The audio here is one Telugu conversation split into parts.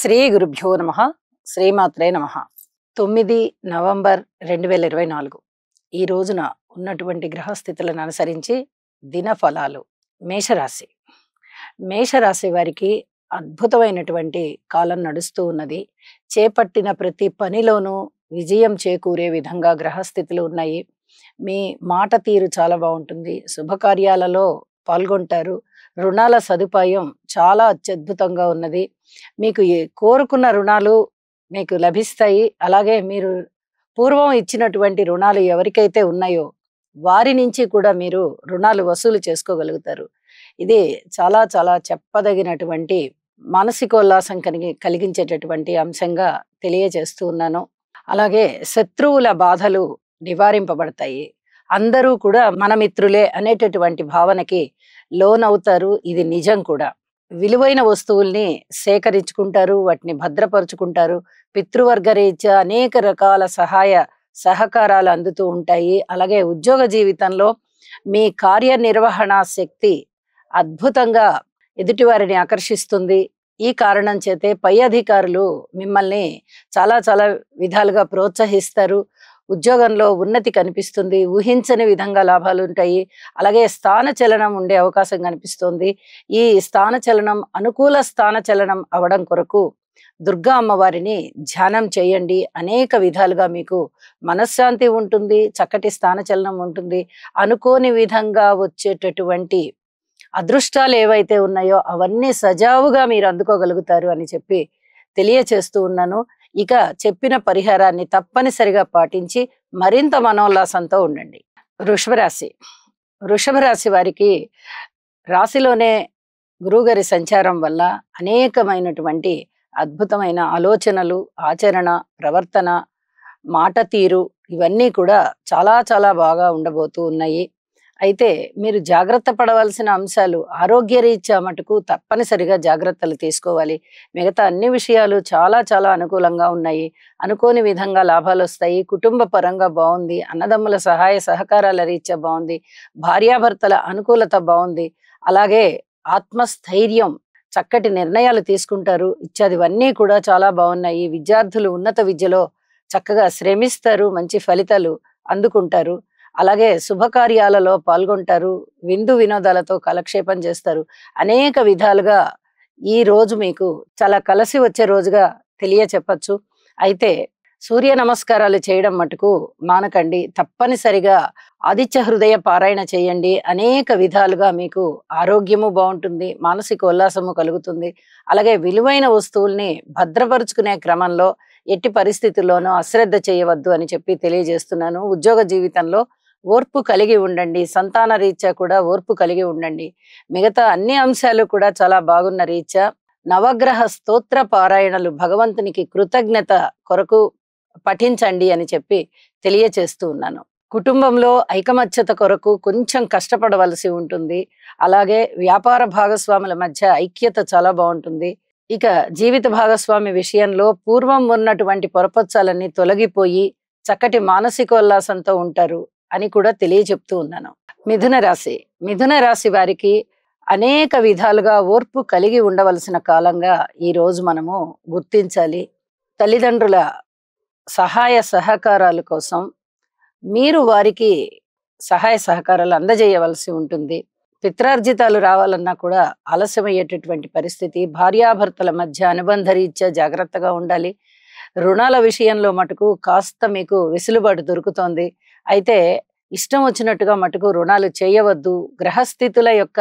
శ్రీ గురుభ్యో నమ శ్రీమాత్రే నమ తొమ్మిది నవంబర్ రెండు వేల ఇరవై నాలుగు ఈ రోజున ఉన్నటువంటి గ్రహస్థితులను అనుసరించి దినఫలాలు మేషరాశి మేషరాశి వారికి అద్భుతమైనటువంటి కాలం నడుస్తూ ఉన్నది చేపట్టిన ప్రతి పనిలోనూ విజయం చేకూరే విధంగా గ్రహస్థితులు ఉన్నాయి మీ మాట తీరు చాలా బాగుంటుంది శుభకార్యాలలో పాల్గొంటారు రుణాల సదుపాయం చాలా అత్యద్భుతంగా ఉన్నది మీకు కోరుకున్న రుణాలు మీకు లభిస్తాయి అలాగే మీరు పూర్వం ఇచ్చినటువంటి రుణాలు ఎవరికైతే ఉన్నాయో వారి నుంచి కూడా మీరు రుణాలు వసూలు చేసుకోగలుగుతారు ఇది చాలా చాలా చెప్పదగినటువంటి మానసికోల్లాసం కలిగి కలిగించేటటువంటి అంశంగా తెలియజేస్తూ ఉన్నాను అలాగే శత్రువుల బాధలు నివారింపబడతాయి అందరూ కూడా మన మిత్రులే అనేటటువంటి భావనకి లోనవుతారు ఇది నిజం కూడా విలువైన వస్తువుల్ని సేకరించుకుంటారు వాటిని భద్రపరుచుకుంటారు పితృవర్గ రీత్యా అనేక రకాల సహాయ సహకారాలు అందుతూ ఉంటాయి అలాగే ఉద్యోగ జీవితంలో మీ కార్యనిర్వహణ శక్తి అద్భుతంగా ఎదుటివారిని ఆకర్షిస్తుంది ఈ కారణం చేతే పై అధికారులు మిమ్మల్ని చాలా చాలా విధాలుగా ప్రోత్సహిస్తారు ఉద్యోగంలో ఉన్నతి కనిపిస్తుంది ఊహించని విధంగా లాభాలు ఉంటాయి అలాగే స్థాన చలనం ఉండే అవకాశం కనిపిస్తుంది ఈ స్థాన చలనం అనుకూల స్థాన చలనం అవడం కొరకు దుర్గా అమ్మవారిని ధ్యానం చేయండి అనేక విధాలుగా మీకు మనశ్శాంతి ఉంటుంది చక్కటి స్థాన చలనం ఉంటుంది అనుకోని విధంగా వచ్చేటటువంటి అదృష్టాలు ఏవైతే ఉన్నాయో అవన్నీ సజావుగా మీరు అందుకోగలుగుతారు అని చెప్పి తెలియచేస్తూ ఉన్నాను ఇక చెప్పిన పరిహారాన్ని తప్పనిసరిగా పాటించి మరింత మనోల్లాసంతో ఉండండి వృషభరాశి వృషభరాశి వారికి రాశిలోనే గురువుగారి సంచారం వల్ల అనేకమైనటువంటి అద్భుతమైన ఆలోచనలు ఆచరణ ప్రవర్తన మాట తీరు ఇవన్నీ కూడా చాలా చాలా బాగా ఉండబోతూ ఉన్నాయి అయితే మీరు జాగ్రత్త పడవలసిన అంశాలు ఆరోగ్యరీత్యా మటుకు తప్పనిసరిగా జాగ్రత్తలు తీసుకోవాలి మిగతా అన్ని విషయాలు చాలా చాలా అనుకూలంగా ఉన్నాయి అనుకోని విధంగా లాభాలు వస్తాయి కుటుంబ పరంగా బాగుంది అన్నదమ్ముల సహాయ సహకారాల రీత్యా బాగుంది భార్యాభర్తల అనుకూలత బాగుంది అలాగే ఆత్మస్థైర్యం చక్కటి నిర్ణయాలు తీసుకుంటారు ఇత్యాదివన్నీ కూడా చాలా బాగున్నాయి విద్యార్థులు ఉన్నత విద్యలో చక్కగా శ్రమిస్తారు మంచి ఫలితాలు అందుకుంటారు అలాగే శుభకార్యాలలో పాల్గొంటారు విందు వినోదాలతో కాలక్షేపం చేస్తారు అనేక విధాలుగా ఈ రోజు మీకు చాలా కలిసి వచ్చే రోజుగా తెలియ చెప్పచ్చు అయితే సూర్య నమస్కారాలు చేయడం మటుకు మానకండి తప్పనిసరిగా ఆదిత్య హృదయ పారాయణ చేయండి అనేక విధాలుగా మీకు ఆరోగ్యము బాగుంటుంది మానసిక ఉల్లాసము కలుగుతుంది అలాగే విలువైన వస్తువుల్ని భద్రపరుచుకునే క్రమంలో ఎట్టి పరిస్థితుల్లోనూ అశ్రద్ధ చేయవద్దు అని చెప్పి తెలియజేస్తున్నాను ఉద్యోగ జీవితంలో ఓర్పు కలిగి ఉండండి సంతాన రీత్యా కూడా ఓర్పు కలిగి ఉండండి మిగతా అన్ని అంశాలు కూడా చాలా బాగున్న రీత్యా నవగ్రహ స్తోత్ర పారాయణలు భగవంతునికి కృతజ్ఞత కొరకు పఠించండి అని చెప్పి తెలియచేస్తూ ఉన్నాను కుటుంబంలో ఐకమత్యత కొరకు కొంచెం కష్టపడవలసి ఉంటుంది అలాగే వ్యాపార భాగస్వాముల మధ్య ఐక్యత చాలా బాగుంటుంది ఇక జీవిత భాగస్వామి విషయంలో పూర్వం ఉన్నటువంటి పొరపచ్చాలన్నీ తొలగిపోయి చక్కటి మానసికోల్లాసంతో ఉంటారు అని కూడా తెలియజెప్తూ ఉన్నాను మిథున రాశి మిథున రాశి వారికి అనేక విధాలుగా ఓర్పు కలిగి ఉండవలసిన కాలంగా ఈరోజు మనము గుర్తించాలి తల్లిదండ్రుల సహాయ సహకారాల కోసం మీరు వారికి సహాయ సహకారాలు అందజేయవలసి ఉంటుంది పిత్రార్జితాలు రావాలన్నా కూడా ఆలస్యమయ్యేటటువంటి పరిస్థితి భార్యాభర్తల మధ్య అనుబంధ రీత్యా జాగ్రత్తగా ఉండాలి రుణాల విషయంలో మటుకు కాస్త మీకు వెసులుబాటు దొరుకుతోంది అయితే ఇష్టం వచ్చినట్టుగా మటుకు రుణాలు చేయవద్దు గ్రహస్థితుల యొక్క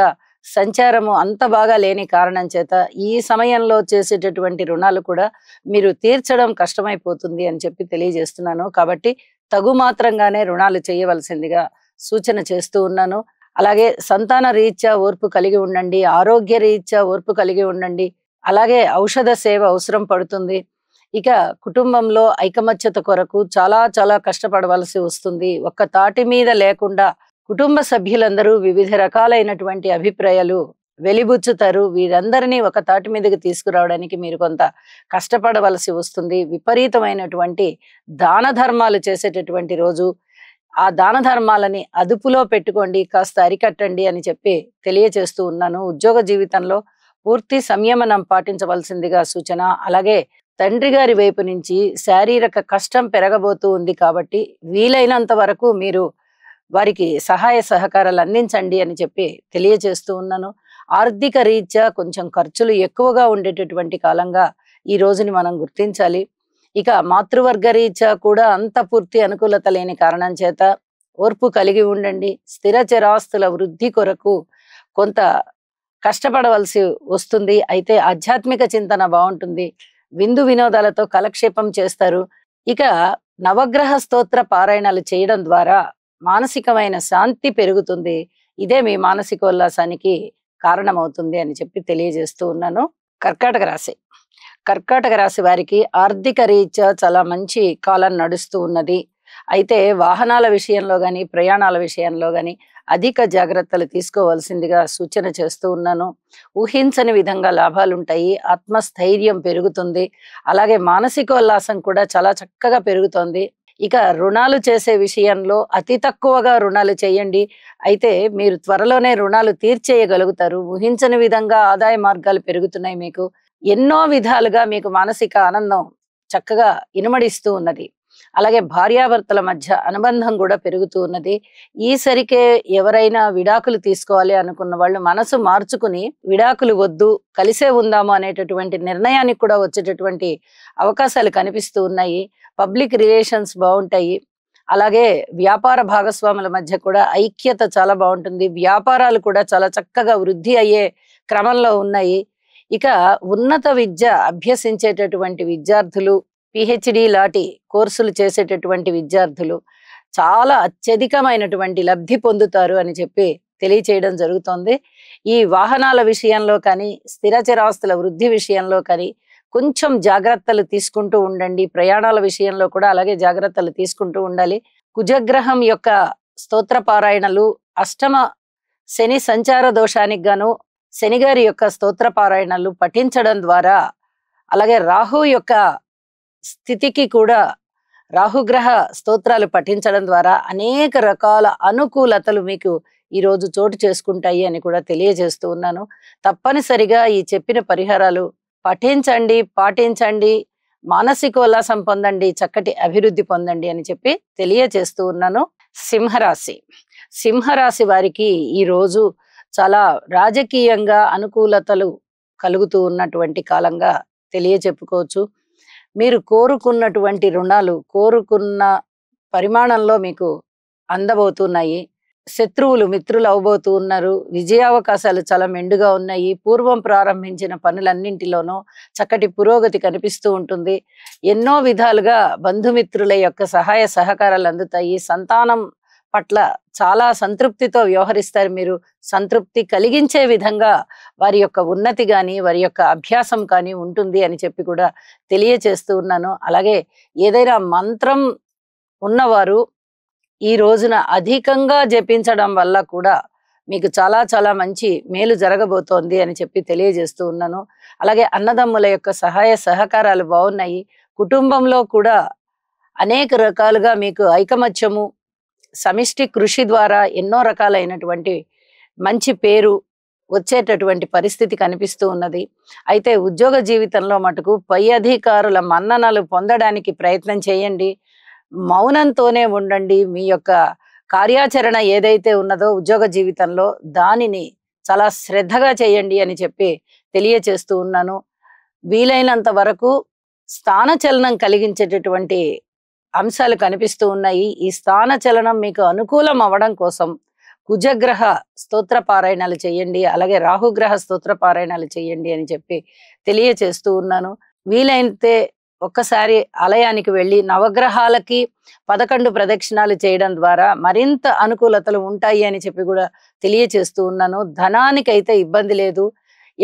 సంచారము అంత బాగా లేని కారణం చేత ఈ సమయంలో చేసేటటువంటి రుణాలు కూడా మీరు తీర్చడం కష్టమైపోతుంది అని చెప్పి తెలియజేస్తున్నాను కాబట్టి తగు మాత్రంగానే రుణాలు చేయవలసిందిగా సూచన చేస్తూ ఉన్నాను అలాగే సంతాన రీత్యా ఓర్పు కలిగి ఉండండి ఆరోగ్య రీత్యా ఓర్పు కలిగి ఉండండి అలాగే ఔషధ సేవ అవసరం పడుతుంది ఇక కుటుంబంలో ఐకమత్యత కొరకు చాలా చాలా కష్టపడవలసి వస్తుంది ఒక్క తాటి మీద లేకుండా కుటుంబ సభ్యులందరూ వివిధ రకాలైనటువంటి అభిప్రాయాలు వెలిబుచ్చుతారు వీరందరినీ ఒక తాటి మీదకి తీసుకురావడానికి మీరు కొంత కష్టపడవలసి వస్తుంది విపరీతమైనటువంటి దాన ధర్మాలు చేసేటటువంటి రోజు ఆ దాన ధర్మాలని అదుపులో పెట్టుకోండి కాస్త అరికట్టండి అని చెప్పి తెలియచేస్తూ ఉన్నాను ఉద్యోగ జీవితంలో పూర్తి సంయమనం పాటించవలసిందిగా సూచన అలాగే తండ్రి గారి వైపు నుంచి శారీరక కష్టం పెరగబోతూ ఉంది కాబట్టి వీలైనంత వరకు మీరు వారికి సహాయ సహకారాలు అందించండి అని చెప్పి తెలియజేస్తూ ఉన్నాను ఆర్థిక రీత్యా కొంచెం ఖర్చులు ఎక్కువగా ఉండేటటువంటి కాలంగా ఈ రోజుని మనం గుర్తించాలి ఇక మాతృవర్గ రీత్యా కూడా అంత పూర్తి అనుకూలత లేని కారణం చేత ఓర్పు కలిగి ఉండండి స్థిర చరాస్తుల వృద్ధి కొరకు కొంత కష్టపడవలసి వస్తుంది అయితే ఆధ్యాత్మిక చింతన బాగుంటుంది విందు వినోదాలతో కలక్షేపం చేస్తారు ఇక నవగ్రహ స్తోత్ర పారాయణాలు చేయడం ద్వారా మానసికమైన శాంతి పెరుగుతుంది ఇదే మీ మానసికోల్లాసానికి కారణమవుతుంది అని చెప్పి తెలియజేస్తూ ఉన్నాను కర్కాటక రాశి కర్కాటక రాశి వారికి ఆర్థిక రీత్యా చాలా మంచి కాలం నడుస్తూ ఉన్నది అయితే వాహనాల విషయంలో కానీ ప్రయాణాల విషయంలో కానీ అధిక జాగ్రత్తలు తీసుకోవాల్సిందిగా సూచన చేస్తూ ఉన్నాను ఊహించని విధంగా లాభాలుంటాయి ఆత్మస్థైర్యం పెరుగుతుంది అలాగే మానసికోల్లాసం కూడా చాలా చక్కగా పెరుగుతుంది ఇక రుణాలు చేసే విషయంలో అతి తక్కువగా రుణాలు చేయండి అయితే మీరు త్వరలోనే రుణాలు తీర్చేయగలుగుతారు ఊహించని విధంగా ఆదాయ మార్గాలు పెరుగుతున్నాయి మీకు ఎన్నో విధాలుగా మీకు మానసిక ఆనందం చక్కగా ఇనుమడిస్తూ ఉన్నది అలాగే భార్యాభర్తల మధ్య అనుబంధం కూడా పెరుగుతూ ఉన్నది ఈసరికే ఎవరైనా విడాకులు తీసుకోవాలి అనుకున్న వాళ్ళు మనసు మార్చుకుని విడాకులు వద్దు కలిసే ఉందాము అనేటటువంటి నిర్ణయానికి కూడా వచ్చేటటువంటి అవకాశాలు కనిపిస్తూ ఉన్నాయి పబ్లిక్ రిలేషన్స్ బాగుంటాయి అలాగే వ్యాపార భాగస్వాముల మధ్య కూడా ఐక్యత చాలా బాగుంటుంది వ్యాపారాలు కూడా చాలా చక్కగా వృద్ధి అయ్యే క్రమంలో ఉన్నాయి ఇక ఉన్నత విద్య అభ్యసించేటటువంటి విద్యార్థులు పిహెచ్డి లాంటి కోర్సులు చేసేటటువంటి విద్యార్థులు చాలా అత్యధికమైనటువంటి లబ్ధి పొందుతారు అని చెప్పి తెలియచేయడం జరుగుతోంది ఈ వాహనాల విషయంలో కానీ స్థిరచరాస్తుల వృద్ధి విషయంలో కానీ కొంచెం జాగ్రత్తలు తీసుకుంటూ ఉండండి ప్రయాణాల విషయంలో కూడా అలాగే జాగ్రత్తలు తీసుకుంటూ ఉండాలి కుజగ్రహం యొక్క పారాయణలు అష్టమ శని సంచార దోషానికి గాను శనిగారి యొక్క పారాయణలు పఠించడం ద్వారా అలాగే రాహు యొక్క స్థితికి కూడా రాహుగ్రహ స్తోత్రాలు పఠించడం ద్వారా అనేక రకాల అనుకూలతలు మీకు ఈరోజు చోటు చేసుకుంటాయి అని కూడా తెలియజేస్తూ ఉన్నాను తప్పనిసరిగా ఈ చెప్పిన పరిహారాలు పఠించండి పాటించండి మానసిక ఉల్లాసం పొందండి చక్కటి అభివృద్ధి పొందండి అని చెప్పి తెలియజేస్తూ ఉన్నాను సింహరాశి సింహరాశి వారికి ఈరోజు చాలా రాజకీయంగా అనుకూలతలు కలుగుతూ ఉన్నటువంటి కాలంగా తెలియచెప్పుకోవచ్చు మీరు కోరుకున్నటువంటి రుణాలు కోరుకున్న పరిమాణంలో మీకు అందబోతున్నాయి శత్రువులు మిత్రులు అవబోతూ ఉన్నారు విజయావకాశాలు చాలా మెండుగా ఉన్నాయి పూర్వం ప్రారంభించిన పనులన్నింటిలోనూ చక్కటి పురోగతి కనిపిస్తూ ఉంటుంది ఎన్నో విధాలుగా బంధుమిత్రుల యొక్క సహాయ సహకారాలు అందుతాయి సంతానం పట్ల చాలా సంతృప్తితో వ్యవహరిస్తారు మీరు సంతృప్తి కలిగించే విధంగా వారి యొక్క ఉన్నతి కానీ వారి యొక్క అభ్యాసం కానీ ఉంటుంది అని చెప్పి కూడా తెలియచేస్తూ ఉన్నాను అలాగే ఏదైనా మంత్రం ఉన్నవారు ఈ రోజున అధికంగా జపించడం వల్ల కూడా మీకు చాలా చాలా మంచి మేలు జరగబోతోంది అని చెప్పి తెలియజేస్తూ ఉన్నాను అలాగే అన్నదమ్ముల యొక్క సహాయ సహకారాలు బాగున్నాయి కుటుంబంలో కూడా అనేక రకాలుగా మీకు ఐకమత్యము సమిష్టి కృషి ద్వారా ఎన్నో రకాలైనటువంటి మంచి పేరు వచ్చేటటువంటి పరిస్థితి కనిపిస్తూ ఉన్నది అయితే ఉద్యోగ జీవితంలో మటుకు పై అధికారుల మన్ననలు పొందడానికి ప్రయత్నం చేయండి మౌనంతోనే ఉండండి మీ యొక్క కార్యాచరణ ఏదైతే ఉన్నదో ఉద్యోగ జీవితంలో దానిని చాలా శ్రద్ధగా చేయండి అని చెప్పి తెలియచేస్తూ ఉన్నాను వీలైనంత వరకు స్థానచలనం కలిగించేటటువంటి అంశాలు కనిపిస్తూ ఉన్నాయి ఈ స్థాన చలనం మీకు అనుకూలం అవ్వడం కోసం కుజగ్రహ స్తోత్ర పారాయణాలు చేయండి అలాగే రాహుగ్రహ స్తోత్ర పారాయణాలు చేయండి అని చెప్పి తెలియచేస్తూ ఉన్నాను వీలైతే ఒక్కసారి ఆలయానికి వెళ్ళి నవగ్రహాలకి పదకొండు ప్రదక్షిణాలు చేయడం ద్వారా మరింత అనుకూలతలు ఉంటాయి అని చెప్పి కూడా తెలియచేస్తూ ఉన్నాను ధనానికైతే ఇబ్బంది లేదు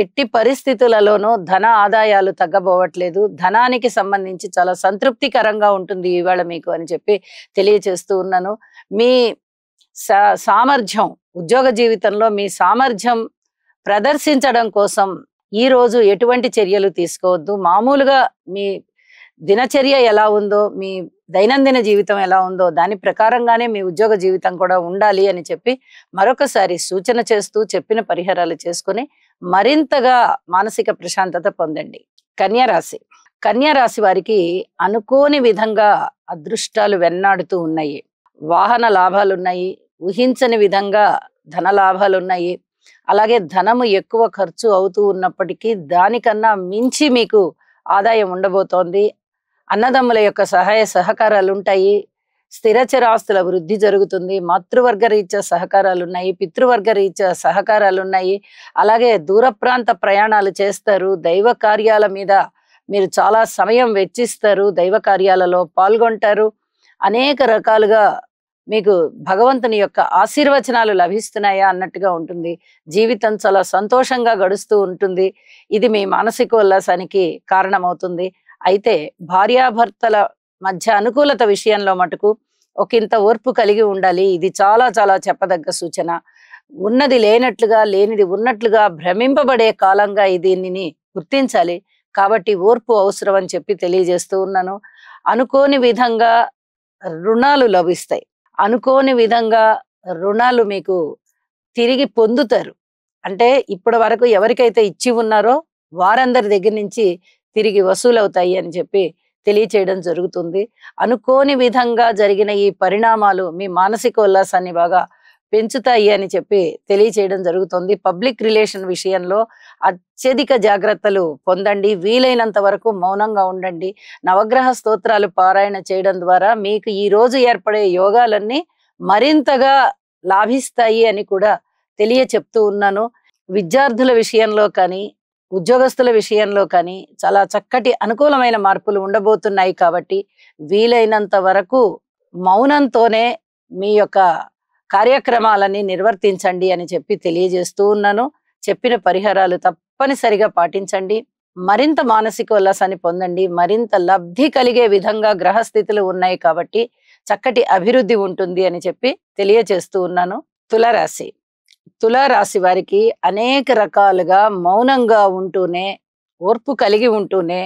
ఎట్టి పరిస్థితులలోనూ ధన ఆదాయాలు తగ్గబోవట్లేదు ధనానికి సంబంధించి చాలా సంతృప్తికరంగా ఉంటుంది ఇవాళ మీకు అని చెప్పి తెలియచేస్తూ ఉన్నాను మీ సామర్థ్యం ఉద్యోగ జీవితంలో మీ సామర్థ్యం ప్రదర్శించడం కోసం ఈ రోజు ఎటువంటి చర్యలు తీసుకోవద్దు మామూలుగా మీ దినచర్య ఎలా ఉందో మీ దైనందిన జీవితం ఎలా ఉందో దాని ప్రకారంగానే మీ ఉద్యోగ జీవితం కూడా ఉండాలి అని చెప్పి మరొకసారి సూచన చేస్తూ చెప్పిన పరిహారాలు చేసుకుని మరింతగా మానసిక ప్రశాంతత పొందండి కన్యారాశి కన్యారాశి వారికి అనుకోని విధంగా అదృష్టాలు వెన్నాడుతూ ఉన్నాయి వాహన లాభాలున్నాయి ఊహించని విధంగా ధన లాభాలున్నాయి అలాగే ధనము ఎక్కువ ఖర్చు అవుతూ ఉన్నప్పటికీ దానికన్నా మించి మీకు ఆదాయం ఉండబోతోంది అన్నదమ్ముల యొక్క సహాయ సహకారాలు ఉంటాయి స్థిరచరాస్తుల వృద్ధి జరుగుతుంది మాతృవర్గ రీత్యా సహకారాలు ఉన్నాయి పితృవర్గ రీత్యా సహకారాలు ఉన్నాయి అలాగే దూర ప్రాంత ప్రయాణాలు చేస్తారు దైవ కార్యాల మీద మీరు చాలా సమయం వెచ్చిస్తారు దైవ కార్యాలలో పాల్గొంటారు అనేక రకాలుగా మీకు భగవంతుని యొక్క ఆశీర్వచనాలు లభిస్తున్నాయా అన్నట్టుగా ఉంటుంది జీవితం చాలా సంతోషంగా గడుస్తూ ఉంటుంది ఇది మీ మానసిక ఉల్లాసానికి కారణమవుతుంది అయితే భార్యాభర్తల మధ్య అనుకూలత విషయంలో మటుకు ఒక ఇంత ఓర్పు కలిగి ఉండాలి ఇది చాలా చాలా చెప్పదగ్గ సూచన ఉన్నది లేనట్లుగా లేనిది ఉన్నట్లుగా భ్రమింపబడే కాలంగా దీనిని గుర్తించాలి కాబట్టి ఓర్పు అవసరం అని చెప్పి తెలియజేస్తూ ఉన్నాను అనుకోని విధంగా రుణాలు లభిస్తాయి అనుకోని విధంగా రుణాలు మీకు తిరిగి పొందుతారు అంటే ఇప్పటి వరకు ఎవరికైతే ఇచ్చి ఉన్నారో వారందరి దగ్గర నుంచి తిరిగి వసూలవుతాయి అని చెప్పి తెలియచేయడం జరుగుతుంది అనుకోని విధంగా జరిగిన ఈ పరిణామాలు మీ మానసిక ఉల్లాసాన్ని బాగా పెంచుతాయి అని చెప్పి తెలియచేయడం జరుగుతుంది పబ్లిక్ రిలేషన్ విషయంలో అత్యధిక జాగ్రత్తలు పొందండి వీలైనంత వరకు మౌనంగా ఉండండి నవగ్రహ స్తోత్రాలు పారాయణ చేయడం ద్వారా మీకు ఈ రోజు ఏర్పడే యోగాలన్నీ మరింతగా లాభిస్తాయి అని కూడా తెలియ చెప్తూ ఉన్నాను విద్యార్థుల విషయంలో కానీ ఉద్యోగస్తుల విషయంలో కానీ చాలా చక్కటి అనుకూలమైన మార్పులు ఉండబోతున్నాయి కాబట్టి వీలైనంత వరకు మౌనంతోనే మీ యొక్క కార్యక్రమాలని నిర్వర్తించండి అని చెప్పి తెలియజేస్తూ ఉన్నాను చెప్పిన పరిహారాలు తప్పనిసరిగా పాటించండి మరింత మానసిక ఉల్లాసాన్ని పొందండి మరింత లబ్ధి కలిగే విధంగా గ్రహస్థితులు ఉన్నాయి కాబట్టి చక్కటి అభివృద్ధి ఉంటుంది అని చెప్పి తెలియజేస్తూ ఉన్నాను తులరాశి తులారాశి వారికి అనేక రకాలుగా మౌనంగా ఉంటూనే ఓర్పు కలిగి ఉంటూనే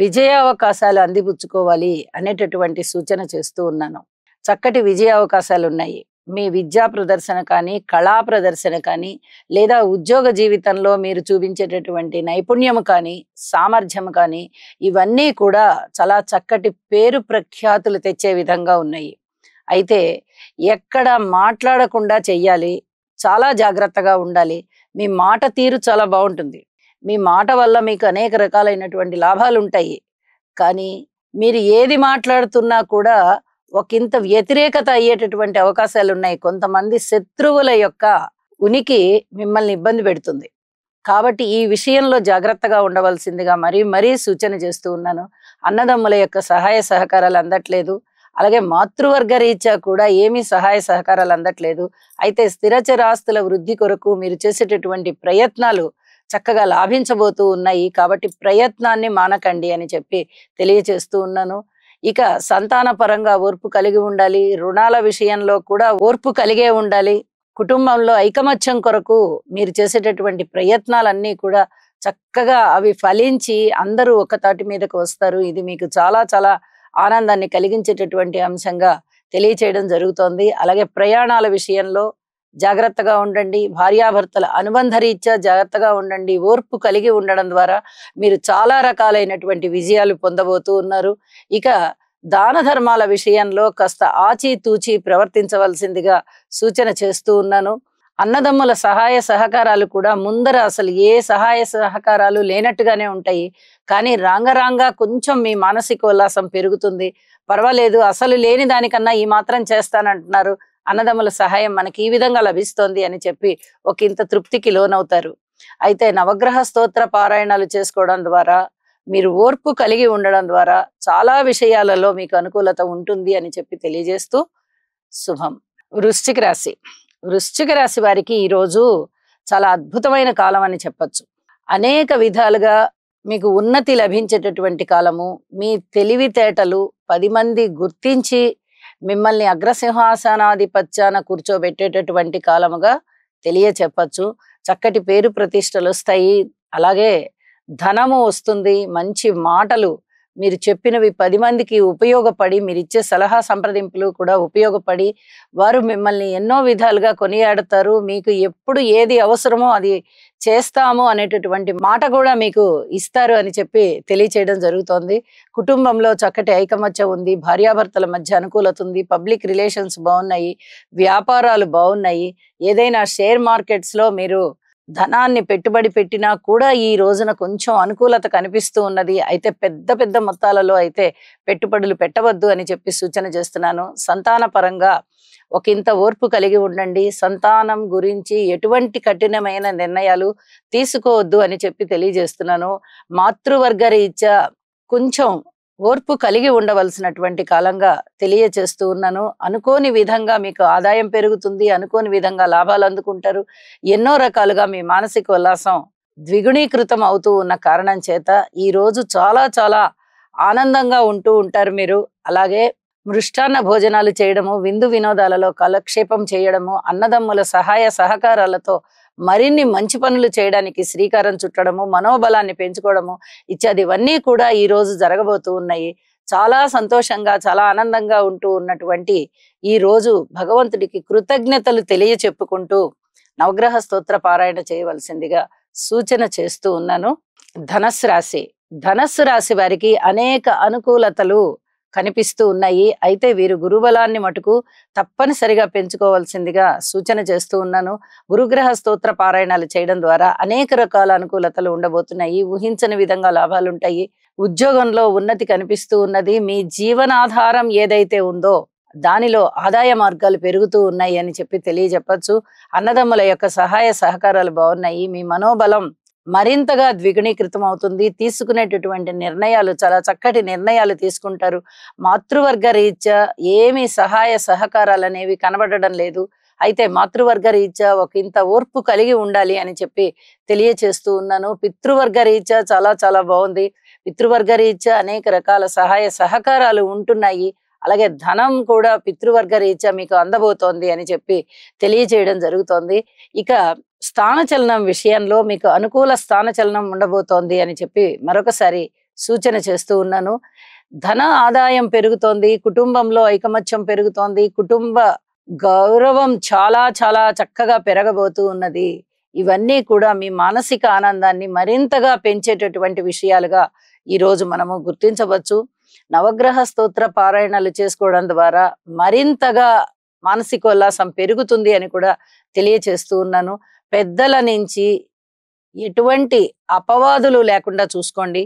విజయావకాశాలు అందిపుచ్చుకోవాలి అనేటటువంటి సూచన చేస్తూ ఉన్నాను చక్కటి విజయావకాశాలు ఉన్నాయి మీ విద్యా ప్రదర్శన కానీ కళా ప్రదర్శన కానీ లేదా ఉద్యోగ జీవితంలో మీరు చూపించేటటువంటి నైపుణ్యం కానీ సామర్థ్యం కానీ ఇవన్నీ కూడా చాలా చక్కటి పేరు ప్రఖ్యాతులు తెచ్చే విధంగా ఉన్నాయి అయితే ఎక్కడ మాట్లాడకుండా చెయ్యాలి చాలా జాగ్రత్తగా ఉండాలి మీ మాట తీరు చాలా బాగుంటుంది మీ మాట వల్ల మీకు అనేక రకాలైనటువంటి లాభాలు ఉంటాయి కానీ మీరు ఏది మాట్లాడుతున్నా కూడా ఒకంత వ్యతిరేకత అయ్యేటటువంటి అవకాశాలు ఉన్నాయి కొంతమంది శత్రువుల యొక్క ఉనికి మిమ్మల్ని ఇబ్బంది పెడుతుంది కాబట్టి ఈ విషయంలో జాగ్రత్తగా ఉండవలసిందిగా మరీ మరీ సూచన చేస్తూ ఉన్నాను అన్నదమ్ముల యొక్క సహాయ సహకారాలు అందట్లేదు అలాగే మాతృవర్గ రీత్యా కూడా ఏమీ సహాయ సహకారాలు అందట్లేదు అయితే స్థిరచరాస్తుల వృద్ధి కొరకు మీరు చేసేటటువంటి ప్రయత్నాలు చక్కగా లాభించబోతూ ఉన్నాయి కాబట్టి ప్రయత్నాన్ని మానకండి అని చెప్పి తెలియచేస్తూ ఉన్నాను ఇక సంతాన పరంగా ఓర్పు కలిగి ఉండాలి రుణాల విషయంలో కూడా ఓర్పు కలిగే ఉండాలి కుటుంబంలో ఐకమత్యం కొరకు మీరు చేసేటటువంటి ప్రయత్నాలన్నీ కూడా చక్కగా అవి ఫలించి అందరూ ఒక తాటి మీదకు వస్తారు ఇది మీకు చాలా చాలా ఆనందాన్ని కలిగించేటటువంటి అంశంగా తెలియచేయడం జరుగుతోంది అలాగే ప్రయాణాల విషయంలో జాగ్రత్తగా ఉండండి భార్యాభర్తల అనుబంధ రీత్యా జాగ్రత్తగా ఉండండి ఓర్పు కలిగి ఉండడం ద్వారా మీరు చాలా రకాలైనటువంటి విజయాలు పొందబోతూ ఉన్నారు ఇక దాన ధర్మాల విషయంలో కాస్త ఆచితూచి ప్రవర్తించవలసిందిగా సూచన చేస్తూ ఉన్నాను అన్నదమ్ముల సహాయ సహకారాలు కూడా ముందర అసలు ఏ సహాయ సహకారాలు లేనట్టుగానే ఉంటాయి కానీ రాంగరాంగా కొంచెం మీ మానసిక ఉల్లాసం పెరుగుతుంది పర్వాలేదు అసలు లేని దానికన్నా ఈ మాత్రం చేస్తానంటున్నారు అన్నదమ్ముల సహాయం మనకి ఈ విధంగా లభిస్తోంది అని చెప్పి ఒక ఇంత తృప్తికి లోనవుతారు అయితే నవగ్రహ స్తోత్ర పారాయణాలు చేసుకోవడం ద్వారా మీరు ఓర్పు కలిగి ఉండడం ద్వారా చాలా విషయాలలో మీకు అనుకూలత ఉంటుంది అని చెప్పి తెలియజేస్తూ శుభం వృశ్చిక రాశి వృశ్చిక రాశి వారికి ఈరోజు చాలా అద్భుతమైన కాలం అని చెప్పచ్చు అనేక విధాలుగా మీకు ఉన్నతి లభించేటటువంటి కాలము మీ తెలివితేటలు పది మంది గుర్తించి మిమ్మల్ని అగ్రసింహాసనాధిపత్యాన కూర్చోబెట్టేటటువంటి కాలముగా తెలియ చెప్పచ్చు చక్కటి పేరు ప్రతిష్టలు వస్తాయి అలాగే ధనము వస్తుంది మంచి మాటలు మీరు చెప్పినవి పది మందికి ఉపయోగపడి మీరు ఇచ్చే సలహా సంప్రదింపులు కూడా ఉపయోగపడి వారు మిమ్మల్ని ఎన్నో విధాలుగా కొనియాడతారు మీకు ఎప్పుడు ఏది అవసరమో అది చేస్తాము అనేటటువంటి మాట కూడా మీకు ఇస్తారు అని చెప్పి తెలియచేయడం జరుగుతోంది కుటుంబంలో చక్కటి ఐకమత్య ఉంది భార్యాభర్తల మధ్య అనుకూలత ఉంది పబ్లిక్ రిలేషన్స్ బాగున్నాయి వ్యాపారాలు బాగున్నాయి ఏదైనా షేర్ మార్కెట్స్లో మీరు ధనాన్ని పెట్టుబడి పెట్టినా కూడా ఈ రోజున కొంచెం అనుకూలత కనిపిస్తూ ఉన్నది అయితే పెద్ద పెద్ద మొత్తాలలో అయితే పెట్టుబడులు పెట్టవద్దు అని చెప్పి సూచన చేస్తున్నాను సంతాన పరంగా ఒక ఇంత ఓర్పు కలిగి ఉండండి సంతానం గురించి ఎటువంటి కఠినమైన నిర్ణయాలు తీసుకోవద్దు అని చెప్పి తెలియజేస్తున్నాను మాతృవర్గ రీత్యా కొంచెం ఓర్పు కలిగి ఉండవలసినటువంటి కాలంగా తెలియచేస్తూ ఉన్నాను అనుకోని విధంగా మీకు ఆదాయం పెరుగుతుంది అనుకోని విధంగా లాభాలు అందుకుంటారు ఎన్నో రకాలుగా మీ మానసిక ఉల్లాసం ద్విగుణీకృతం అవుతూ ఉన్న కారణం చేత ఈరోజు చాలా చాలా ఆనందంగా ఉంటూ ఉంటారు మీరు అలాగే మృష్టాన్న భోజనాలు చేయడము విందు వినోదాలలో కాలక్షేపం చేయడము అన్నదమ్ముల సహాయ సహకారాలతో మరిన్ని మంచి పనులు చేయడానికి శ్రీకారం చుట్టడము మనోబలాన్ని పెంచుకోవడము ఇత్యాది ఇవన్నీ కూడా ఈ రోజు జరగబోతూ ఉన్నాయి చాలా సంతోషంగా చాలా ఆనందంగా ఉంటూ ఉన్నటువంటి ఈ రోజు భగవంతుడికి కృతజ్ఞతలు తెలియచెప్పుకుంటూ నవగ్రహ స్తోత్ర పారాయణ చేయవలసిందిగా సూచన చేస్తూ ఉన్నాను ధనస్సు రాశి ధనస్సు రాశి వారికి అనేక అనుకూలతలు కనిపిస్తూ ఉన్నాయి అయితే వీరు గురుబలాన్ని మటుకు తప్పనిసరిగా పెంచుకోవాల్సిందిగా సూచన చేస్తూ ఉన్నాను గురుగ్రహ స్తోత్ర పారాయణాలు చేయడం ద్వారా అనేక రకాల అనుకూలతలు ఉండబోతున్నాయి ఊహించని విధంగా లాభాలు ఉంటాయి ఉద్యోగంలో ఉన్నతి కనిపిస్తూ ఉన్నది మీ జీవనాధారం ఏదైతే ఉందో దానిలో ఆదాయ మార్గాలు పెరుగుతూ ఉన్నాయి అని చెప్పి తెలియజెప్పచ్చు అన్నదమ్ముల యొక్క సహాయ సహకారాలు బాగున్నాయి మీ మనోబలం మరింతగా ద్విగుణీకృతం అవుతుంది తీసుకునేటటువంటి నిర్ణయాలు చాలా చక్కటి నిర్ణయాలు తీసుకుంటారు మాతృవర్గ రీత్యా ఏమి సహాయ సహకారాలు అనేవి కనబడడం లేదు అయితే మాతృవర్గ రీత్యా ఒక ఇంత ఓర్పు కలిగి ఉండాలి అని చెప్పి తెలియచేస్తూ ఉన్నాను పితృవర్గ రీత్యా చాలా చాలా బాగుంది పితృవర్గ రీత్యా అనేక రకాల సహాయ సహకారాలు ఉంటున్నాయి అలాగే ధనం కూడా పితృవర్గ రీత్యా మీకు అందబోతోంది అని చెప్పి తెలియజేయడం జరుగుతోంది ఇక స్థానచలనం విషయంలో మీకు అనుకూల స్థానచలనం ఉండబోతోంది అని చెప్పి మరొకసారి సూచన చేస్తూ ఉన్నాను ధన ఆదాయం పెరుగుతోంది కుటుంబంలో ఐకమత్యం పెరుగుతోంది కుటుంబ గౌరవం చాలా చాలా చక్కగా పెరగబోతూ ఉన్నది ఇవన్నీ కూడా మీ మానసిక ఆనందాన్ని మరింతగా పెంచేటటువంటి విషయాలుగా ఈరోజు మనము గుర్తించవచ్చు నవగ్రహ స్తోత్ర పారాయణలు చేసుకోవడం ద్వారా మరింతగా ఉల్లాసం పెరుగుతుంది అని కూడా తెలియచేస్తూ ఉన్నాను పెద్దల నుంచి ఎటువంటి అపవాదులు లేకుండా చూసుకోండి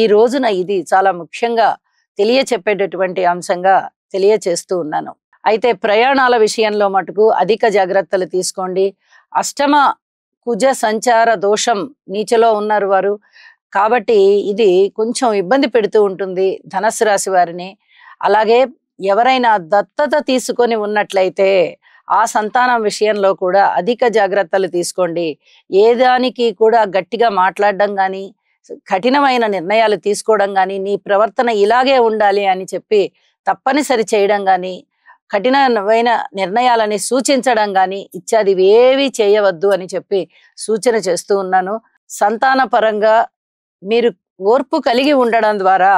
ఈ రోజున ఇది చాలా ముఖ్యంగా తెలియచెప్పేటటువంటి అంశంగా తెలియచేస్తూ ఉన్నాను అయితే ప్రయాణాల విషయంలో మటుకు అధిక జాగ్రత్తలు తీసుకోండి అష్టమ కుజ సంచార దోషం నీచలో ఉన్నారు వారు కాబట్టి ఇది కొంచెం ఇబ్బంది పెడుతూ ఉంటుంది ధనస్సు రాశి వారిని అలాగే ఎవరైనా దత్తత తీసుకొని ఉన్నట్లయితే ఆ సంతానం విషయంలో కూడా అధిక జాగ్రత్తలు తీసుకోండి ఏ దానికి కూడా గట్టిగా మాట్లాడడం కానీ కఠినమైన నిర్ణయాలు తీసుకోవడం కానీ నీ ప్రవర్తన ఇలాగే ఉండాలి అని చెప్పి తప్పనిసరి చేయడం కానీ కఠినమైన నిర్ణయాలని సూచించడం కానీ ఇత్యాది ఏవి చేయవద్దు అని చెప్పి సూచన చేస్తూ ఉన్నాను సంతాన పరంగా మీరు ఓర్పు కలిగి ఉండడం ద్వారా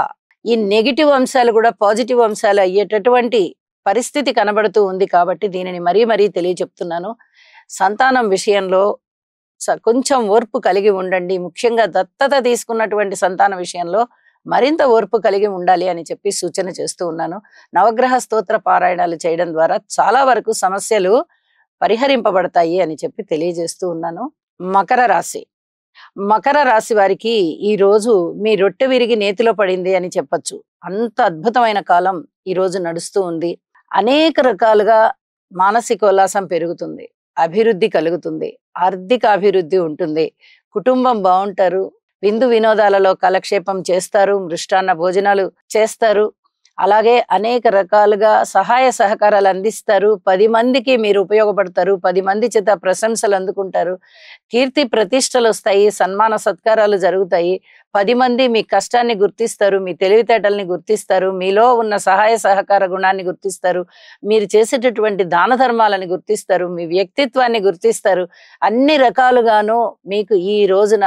ఈ నెగిటివ్ అంశాలు కూడా పాజిటివ్ అంశాలు అయ్యేటటువంటి పరిస్థితి కనబడుతూ ఉంది కాబట్టి దీనిని మరీ మరీ తెలియచెప్తున్నాను సంతానం విషయంలో కొంచెం ఓర్పు కలిగి ఉండండి ముఖ్యంగా దత్తత తీసుకున్నటువంటి సంతాన విషయంలో మరింత ఓర్పు కలిగి ఉండాలి అని చెప్పి సూచన చేస్తూ ఉన్నాను నవగ్రహ స్తోత్ర పారాయణాలు చేయడం ద్వారా చాలా వరకు సమస్యలు పరిహరింపబడతాయి అని చెప్పి తెలియజేస్తూ ఉన్నాను మకర రాశి మకర రాశి వారికి ఈ రోజు మీ రొట్టె విరిగి నేతిలో పడింది అని చెప్పచ్చు అంత అద్భుతమైన కాలం ఈ రోజు నడుస్తూ ఉంది అనేక రకాలుగా మానసిక ఉల్లాసం పెరుగుతుంది అభివృద్ధి కలుగుతుంది ఆర్థిక అభివృద్ధి ఉంటుంది కుటుంబం బాగుంటారు విందు వినోదాలలో కాలక్షేపం చేస్తారు మృష్టాన్న భోజనాలు చేస్తారు అలాగే అనేక రకాలుగా సహాయ సహకారాలు అందిస్తారు పది మందికి మీరు ఉపయోగపడతారు పది మంది చేత ప్రశంసలు అందుకుంటారు కీర్తి ప్రతిష్టలు వస్తాయి సన్మాన సత్కారాలు జరుగుతాయి పది మంది మీ కష్టాన్ని గుర్తిస్తారు మీ తెలివితేటల్ని గుర్తిస్తారు మీలో ఉన్న సహాయ సహకార గుణాన్ని గుర్తిస్తారు మీరు చేసేటటువంటి దాన ధర్మాలని గుర్తిస్తారు మీ వ్యక్తిత్వాన్ని గుర్తిస్తారు అన్ని రకాలుగాను మీకు ఈ రోజున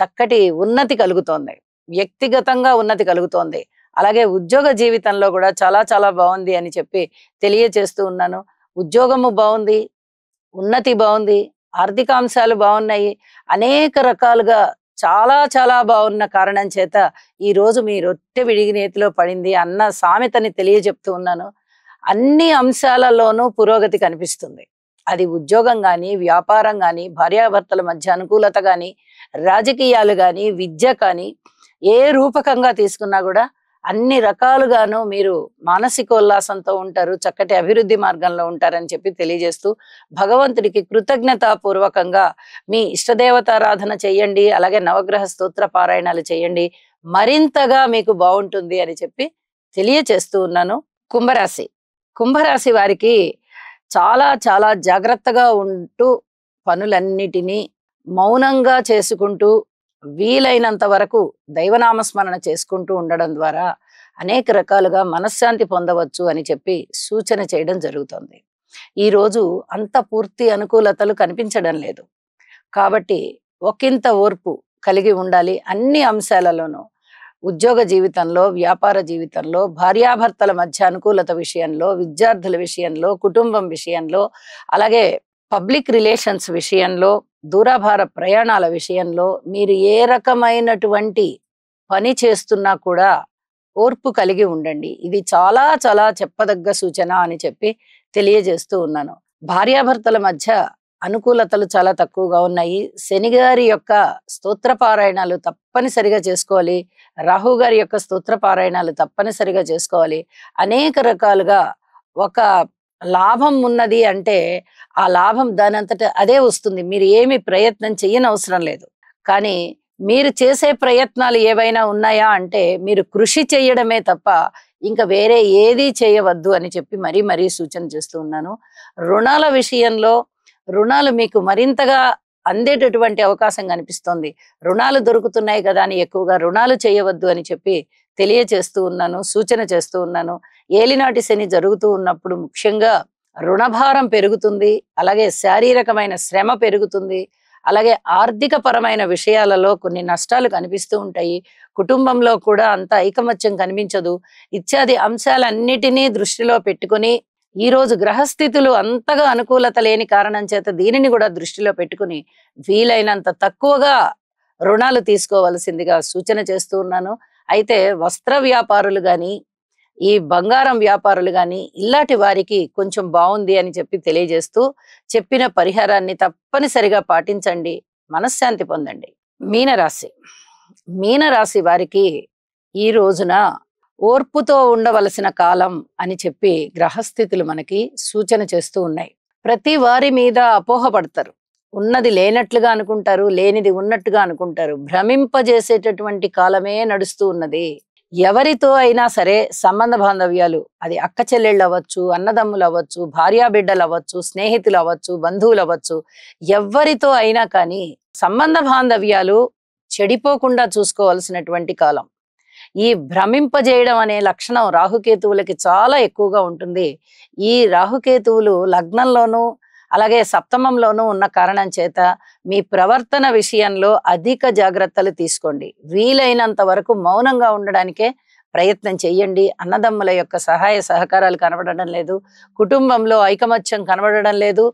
చక్కటి ఉన్నతి కలుగుతోంది వ్యక్తిగతంగా ఉన్నతి కలుగుతోంది అలాగే ఉద్యోగ జీవితంలో కూడా చాలా చాలా బాగుంది అని చెప్పి తెలియచేస్తూ ఉన్నాను ఉద్యోగము బాగుంది ఉన్నతి బాగుంది ఆర్థిక అంశాలు బాగున్నాయి అనేక రకాలుగా చాలా చాలా బాగున్న కారణం చేత ఈ రోజు మీ రొట్టె విడిగి నేతిలో పడింది అన్న సామెతని తెలియజెప్తూ ఉన్నాను అన్ని అంశాలలోనూ పురోగతి కనిపిస్తుంది అది ఉద్యోగం కానీ వ్యాపారం కానీ భార్యాభర్తల మధ్య అనుకూలత కానీ రాజకీయాలు కానీ విద్య కానీ ఏ రూపకంగా తీసుకున్నా కూడా అన్ని రకాలుగాను మీరు మానసికోల్లాసంతో ఉంటారు చక్కటి అభివృద్ధి మార్గంలో ఉంటారని చెప్పి తెలియజేస్తూ భగవంతుడికి కృతజ్ఞతాపూర్వకంగా మీ ఇష్టదేవతారాధన చేయండి అలాగే నవగ్రహ స్తోత్ర పారాయణాలు చేయండి మరింతగా మీకు బాగుంటుంది అని చెప్పి తెలియచేస్తూ ఉన్నాను కుంభరాశి కుంభరాశి వారికి చాలా చాలా జాగ్రత్తగా ఉంటూ పనులన్నిటినీ మౌనంగా చేసుకుంటూ వీలైనంత వరకు దైవనామస్మరణ చేసుకుంటూ ఉండడం ద్వారా అనేక రకాలుగా మనశ్శాంతి పొందవచ్చు అని చెప్పి సూచన చేయడం జరుగుతుంది ఈరోజు అంత పూర్తి అనుకూలతలు కనిపించడం లేదు కాబట్టి ఒకంత ఓర్పు కలిగి ఉండాలి అన్ని అంశాలలోనూ ఉద్యోగ జీవితంలో వ్యాపార జీవితంలో భార్యాభర్తల మధ్య అనుకూలత విషయంలో విద్యార్థుల విషయంలో కుటుంబం విషయంలో అలాగే పబ్లిక్ రిలేషన్స్ విషయంలో దూరాభార ప్రయాణాల విషయంలో మీరు ఏ రకమైనటువంటి పని చేస్తున్నా కూడా ఓర్పు కలిగి ఉండండి ఇది చాలా చాలా చెప్పదగ్గ సూచన అని చెప్పి తెలియజేస్తూ ఉన్నాను భార్యాభర్తల మధ్య అనుకూలతలు చాలా తక్కువగా ఉన్నాయి శనిగారి యొక్క స్తోత్రపారాయణాలు తప్పనిసరిగా చేసుకోవాలి రాహుగారి యొక్క స్తోత్రపారాయణాలు తప్పనిసరిగా చేసుకోవాలి అనేక రకాలుగా ఒక లాభం ఉన్నది అంటే ఆ లాభం దానంతట అదే వస్తుంది మీరు ఏమి ప్రయత్నం చేయని అవసరం లేదు కానీ మీరు చేసే ప్రయత్నాలు ఏవైనా ఉన్నాయా అంటే మీరు కృషి చేయడమే తప్ప ఇంకా వేరే ఏది చేయవద్దు అని చెప్పి మరీ మరీ సూచన చేస్తూ ఉన్నాను రుణాల విషయంలో రుణాలు మీకు మరింతగా అందేటటువంటి అవకాశం కనిపిస్తోంది రుణాలు దొరుకుతున్నాయి కదా అని ఎక్కువగా రుణాలు చేయవద్దు అని చెప్పి తెలియచేస్తూ ఉన్నాను సూచన చేస్తూ ఉన్నాను ఏలినాటి శని జరుగుతూ ఉన్నప్పుడు ముఖ్యంగా రుణభారం పెరుగుతుంది అలాగే శారీరకమైన శ్రమ పెరుగుతుంది అలాగే ఆర్థిక పరమైన విషయాలలో కొన్ని నష్టాలు కనిపిస్తూ ఉంటాయి కుటుంబంలో కూడా అంత ఐకమత్యం కనిపించదు ఇత్యాది అంశాలన్నిటినీ దృష్టిలో పెట్టుకుని ఈరోజు గ్రహస్థితులు అంతగా అనుకూలత లేని కారణం చేత దీనిని కూడా దృష్టిలో పెట్టుకుని వీలైనంత తక్కువగా రుణాలు తీసుకోవలసిందిగా సూచన చేస్తూ ఉన్నాను అయితే వస్త్ర వ్యాపారులు కానీ ఈ బంగారం వ్యాపారులు కానీ ఇలాంటి వారికి కొంచెం బాగుంది అని చెప్పి తెలియజేస్తూ చెప్పిన పరిహారాన్ని తప్పనిసరిగా పాటించండి మనశ్శాంతి పొందండి మీనరాశి మీనరాశి వారికి ఈ రోజున ఓర్పుతో ఉండవలసిన కాలం అని చెప్పి గ్రహస్థితులు మనకి సూచన చేస్తూ ఉన్నాయి ప్రతి వారి మీద అపోహపడతారు ఉన్నది లేనట్లుగా అనుకుంటారు లేనిది ఉన్నట్టుగా అనుకుంటారు భ్రమింపజేసేటటువంటి కాలమే నడుస్తూ ఉన్నది ఎవరితో అయినా సరే సంబంధ బాంధవ్యాలు అది అక్క చెల్లెళ్ళు అవ్వచ్చు అన్నదమ్ములు అవ్వచ్చు భార్యాబిడ్డలు అవ్వచ్చు స్నేహితులు అవ్వచ్చు బంధువులు అవ్వచ్చు ఎవరితో అయినా కానీ సంబంధ బాంధవ్యాలు చెడిపోకుండా చూసుకోవాల్సినటువంటి కాలం ఈ భ్రమింపజేయడం అనే లక్షణం రాహుకేతువులకి చాలా ఎక్కువగా ఉంటుంది ఈ రాహుకేతువులు లగ్నంలోనూ అలాగే సప్తమంలోనూ ఉన్న కారణం చేత మీ ప్రవర్తన విషయంలో అధిక జాగ్రత్తలు తీసుకోండి వీలైనంత వరకు మౌనంగా ఉండడానికే ప్రయత్నం చేయండి అన్నదమ్ముల యొక్క సహాయ సహకారాలు కనబడడం లేదు కుటుంబంలో ఐకమత్యం కనబడడం లేదు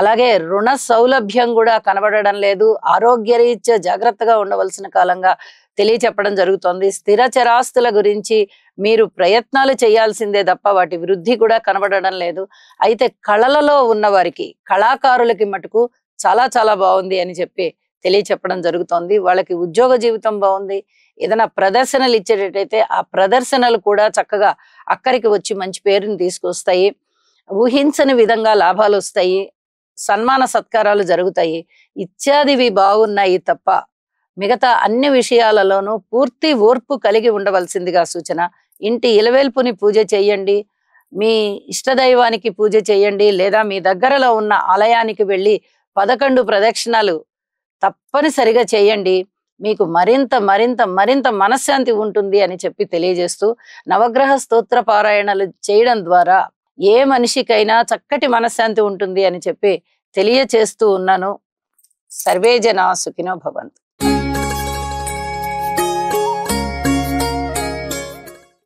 అలాగే రుణ సౌలభ్యం కూడా కనబడడం లేదు ఆరోగ్యరీత్యా జాగ్రత్తగా ఉండవలసిన కాలంగా తెలియచెప్పడం జరుగుతోంది స్థిర చరాస్తుల గురించి మీరు ప్రయత్నాలు చేయాల్సిందే తప్ప వాటి వృద్ధి కూడా కనబడడం లేదు అయితే కళలలో ఉన్నవారికి కళాకారులకి మటుకు చాలా చాలా బాగుంది అని చెప్పి తెలియచెప్పడం జరుగుతోంది వాళ్ళకి ఉద్యోగ జీవితం బాగుంది ఏదైనా ప్రదర్శనలు ఇచ్చేటట్టయితే ఆ ప్రదర్శనలు కూడా చక్కగా అక్కడికి వచ్చి మంచి పేరుని తీసుకొస్తాయి ఊహించని విధంగా లాభాలు వస్తాయి సన్మాన సత్కారాలు జరుగుతాయి ఇత్యాదివి బాగున్నాయి తప్ప మిగతా అన్ని విషయాలలోనూ పూర్తి ఓర్పు కలిగి ఉండవలసిందిగా సూచన ఇంటి ఇలవేల్పుని పూజ చేయండి మీ ఇష్టదైవానికి పూజ చేయండి లేదా మీ దగ్గరలో ఉన్న ఆలయానికి వెళ్ళి పదకొండు ప్రదక్షిణలు తప్పనిసరిగా చేయండి మీకు మరింత మరింత మరింత మనశ్శాంతి ఉంటుంది అని చెప్పి తెలియజేస్తూ నవగ్రహ స్తోత్ర పారాయణలు చేయడం ద్వారా ఏ మనిషికైనా చక్కటి మనశ్శాంతి ఉంటుంది అని చెప్పి తెలియచేస్తూ ఉన్నాను సర్వే జనా సుఖినో భవంతు